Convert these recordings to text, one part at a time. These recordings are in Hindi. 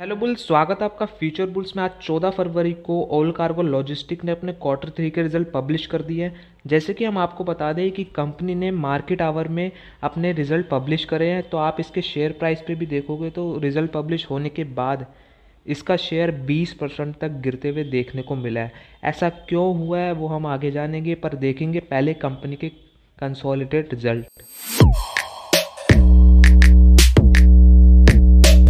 हेलो बुल्स स्वागत है आपका फ्यूचर बुल्स में आज 14 फरवरी को ओल कार्गो लॉजिस्टिक ने अपने क्वार्टर थ्री के रिजल्ट पब्लिश कर दिए हैं जैसे कि हम आपको बता दें कि कंपनी ने मार्केट आवर में अपने रिजल्ट पब्लिश करे हैं तो आप इसके शेयर प्राइस पे भी देखोगे तो रिजल्ट पब्लिश होने के बाद इसका शेयर 20 परसेंट तक गिरते हुए देखने को मिला है ऐसा क्यों हुआ है वो हम आगे जानेंगे पर देखेंगे पहले कंपनी के कंसोलिडेट रिजल्ट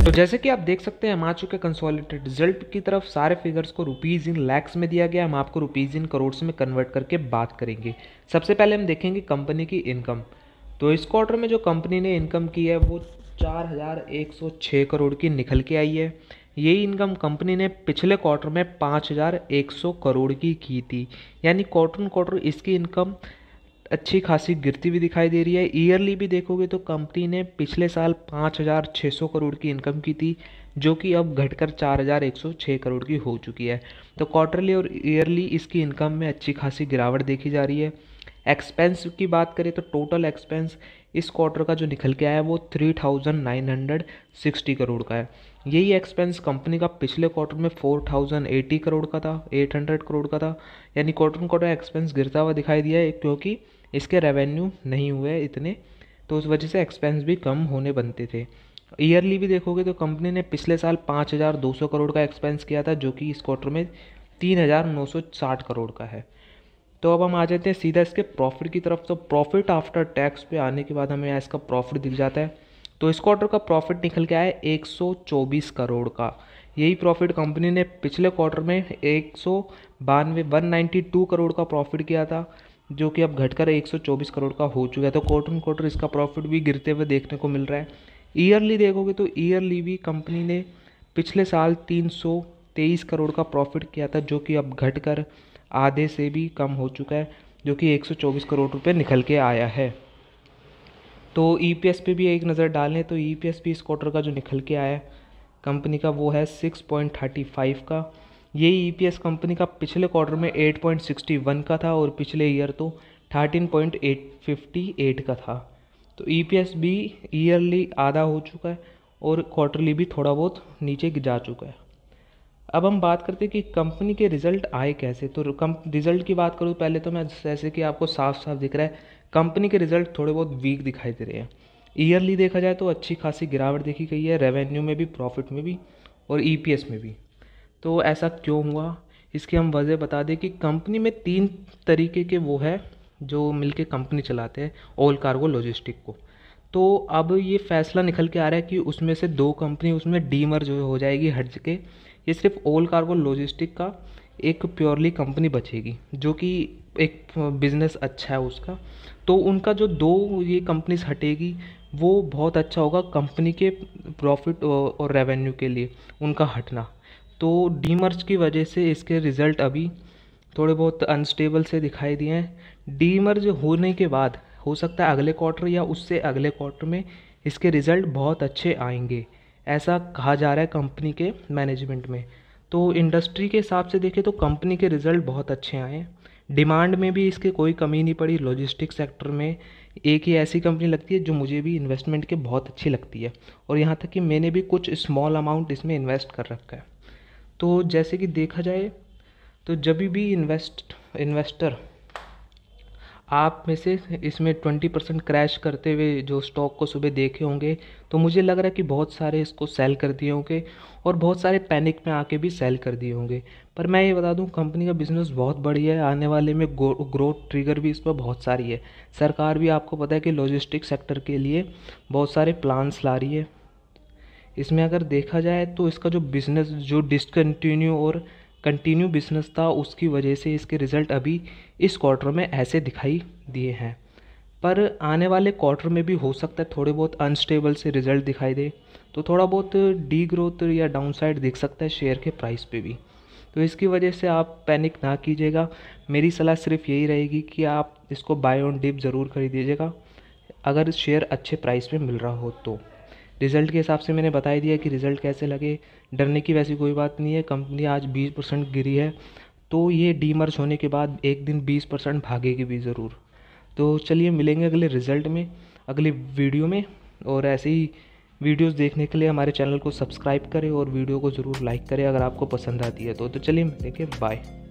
तो जैसे कि आप देख सकते हैं हम आ चुके कंसोलिडेटेड रिजल्ट की तरफ सारे फिगर्स को रुपीज़ इन लैक्स में दिया गया हम आपको रुपीज़ इन करोड़ में कन्वर्ट करके बात करेंगे सबसे पहले हम देखेंगे कंपनी की इनकम तो इस क्वार्टर में जो कंपनी ने इनकम की है वो चार हज़ार एक सौ छः करोड़ की निकल के आई है यही इनकम कंपनी ने पिछले क्वार्टर में पाँच हज़ार एक सौ करोड़ की की थी यानी क्वार्टर क्वार्टर इसकी इनकम अच्छी खासी गिरती भी दिखाई दे रही है ईयरली भी देखोगे तो कंपनी ने पिछले साल पाँच हज़ार छः सौ करोड़ की इनकम की थी जो कि अब घटकर चार हज़ार एक सौ छः करोड़ की हो चुकी है तो क्वार्टरली और ईयरली इसकी इनकम में अच्छी खासी गिरावट देखी जा रही है एक्सपेंस की बात करें तो टोटल एक्सपेंस इस क्वार्टर का जो निकल के आया है वो three thousand nine hundred sixty crore का है यही एक्सपेंस कंपनी का पिछले क्वार्टर में फोर थाउजेंड एटी करोड़ का था एट हंड्रेड करोड़ का था यानी क्वार्टर क्वार्टर एक्सपेंस गिरता हुआ दिखाई दिया है क्योंकि इसके रेवेन्यू नहीं हुए इतने तो उस वजह से एक्सपेंस भी कम होने बनते थे ईयरली भी देखोगे तो कंपनी ने पिछले साल पाँच हज़ार दो सौ करोड़ का एक्सपेंस किया था जो कि इस क्वार्टर में तीन हज़ार नौ सौ साठ करोड़ का है तो अब हम आ जाते हैं सीधा इसके प्रॉफिट की तरफ तो प्रॉफिट आफ्टर टैक्स पे आने के बाद हमें यहाँ इसका प्रॉफिट दिख जाता है तो इस क्वार्टर का प्रॉफिट निकल के आया एक सौ चौबीस करोड़ का यही प्रॉफिट कंपनी ने पिछले क्वार्टर में एक सौ बानवे वन नाइन्टी टू करोड़ का प्रॉफिट किया था जो कि अब घटकर 124 करोड़ का हो चुका है तो क्वार्टर एंड क्वार्टर इसका प्रॉफिट भी गिरते हुए देखने को मिल रहा है ईयरली देखोगे तो ईयरली भी कंपनी ने पिछले साल तीन करोड़ का प्रॉफिट किया था जो कि अब घटकर आधे से भी कम हो चुका है जो कि 124 करोड़ रुपए निकल के आया है तो ई e पे भी एक नज़र डालें तो ई e पी इस क्वार्टर का जो निकल के आया कंपनी का वो है 6.35 का ये ई e कंपनी का पिछले क्वार्टर में 8.61 का था और पिछले ईयर तो 13.858 का था तो ई e भी ईयरली आधा हो चुका है और क्वार्टरली भी थोड़ा बहुत नीचे जा चुका है अब हम बात करते हैं कि कंपनी के रिजल्ट आए कैसे तो कम रिजल्ट की बात करूँ पहले तो मैं जैसे कि आपको साफ साफ दिख रहा है कंपनी के रिजल्ट थोड़े बहुत वीक दिखाई दे रहे हैं ईयरली देखा जाए तो अच्छी खासी गिरावट देखी गई है रेवेन्यू में भी प्रॉफिट में भी और ईपीएस e में भी तो ऐसा क्यों हुआ इसकी हम वजह बता दें कि कंपनी में तीन तरीके के वो है जो मिलके कंपनी चलाते हैं ऑल कार्गो लॉजिस्टिक को तो अब ये फैसला निकल के आ रहा है कि उसमें से दो कंपनी उसमें डीमर जो हो जाएगी हट के ये सिर्फ ऑल कार्गो लॉजिस्टिक का एक प्योरली कंपनी बचेगी जो कि एक बिजनेस अच्छा है उसका तो उनका जो दो ये कंपनीज हटेगी वो बहुत अच्छा होगा कंपनी के प्रॉफिट और रेवेन्यू के लिए उनका हटना तो डीमर्ज की वजह से इसके रिज़ल्ट अभी थोड़े बहुत अनस्टेबल से दिखाई दिए हैं डीमर्ज होने के बाद हो सकता है अगले क्वार्टर या उससे अगले क्वार्टर में इसके रिज़ल्ट बहुत अच्छे आएंगे ऐसा कहा जा रहा है कंपनी के मैनेजमेंट में तो इंडस्ट्री के हिसाब से देखें तो कंपनी के रिज़ल्ट बहुत अच्छे आए डिमांड में भी इसके कोई कमी नहीं पड़ी लॉजिस्टिक सेक्टर में एक ही ऐसी कंपनी लगती है जो मुझे भी इन्वेस्टमेंट के बहुत अच्छी लगती है और यहाँ तक कि मैंने भी कुछ स्मॉल अमाउंट इसमें इन्वेस्ट कर रखा है तो जैसे कि देखा जाए तो जब भी इन्वेस्ट इन्वेस्टर आप में से इसमें ट्वेंटी परसेंट क्रैश करते हुए जो स्टॉक को सुबह देखे होंगे तो मुझे लग रहा है कि बहुत सारे इसको सेल कर दिए होंगे और बहुत सारे पैनिक में आके भी सेल कर दिए होंगे पर मैं ये बता दूं कंपनी का बिजनेस बहुत बढ़िया है आने वाले में ग्रोथ ट्रिगर भी इस पर बहुत सारी है सरकार भी आपको पता है कि लॉजिस्टिक सेक्टर के लिए बहुत सारे प्लान्स ला रही है इसमें अगर देखा जाए तो इसका जो बिज़नेस जो डिसकन्टिन्यू और कंटिन्यू बिज़नेस था उसकी वजह से इसके रिज़ल्ट अभी इस क्वार्टर में ऐसे दिखाई दिए हैं पर आने वाले क्वार्टर में भी हो सकता है थोड़े बहुत अनस्टेबल से रिज़ल्ट दिखाई दे तो थोड़ा बहुत डी ग्रोथ या डाउन साइड दिख सकता है शेयर के प्राइस पे भी तो इसकी वजह से आप पैनिक ना कीजिएगा मेरी सलाह सिर्फ यही रहेगी कि आप इसको बाय ऑन डिप ज़रूर खरीदिएगा अगर शेयर अच्छे प्राइस में मिल रहा हो तो रिज़ल्ट के हिसाब से मैंने बता ही दिया कि रिज़ल्ट कैसे लगे डरने की वैसी कोई बात नहीं है कंपनी आज बीस परसेंट गिरी है तो ये डीमर्ज होने के बाद एक दिन बीस परसेंट भागेगी भी ज़रूर तो चलिए मिलेंगे अगले रिज़ल्ट में अगले वीडियो में और ऐसे ही वीडियोस देखने के लिए हमारे चैनल को सब्सक्राइब करें और वीडियो को ज़रूर लाइक करें अगर आपको पसंद आती है तो तो चलिए देखिए बाय